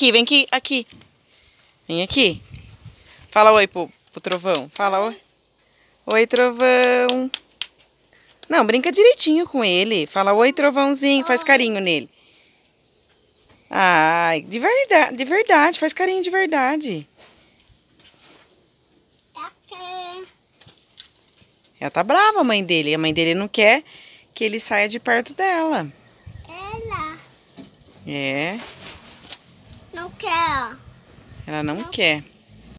aqui, vem aqui, aqui. Vem aqui. Fala oi pro, pro trovão. Fala oi. Oi, trovão. Não, brinca direitinho com ele. Fala oi, trovãozinho. Faz carinho nele. Ai, de verdade, de verdade. Faz carinho de verdade. Ela tá brava, a mãe dele. A mãe dele não quer que ele saia de perto dela. Ela. É. Não quer. Ela não, não. quer.